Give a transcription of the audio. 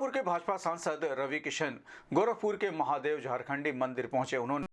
गोरखपुर के भाजपा सांसद रवि किशन गोरखपुर के महादेव झारखंडी मंदिर पहुंचे उन्होंने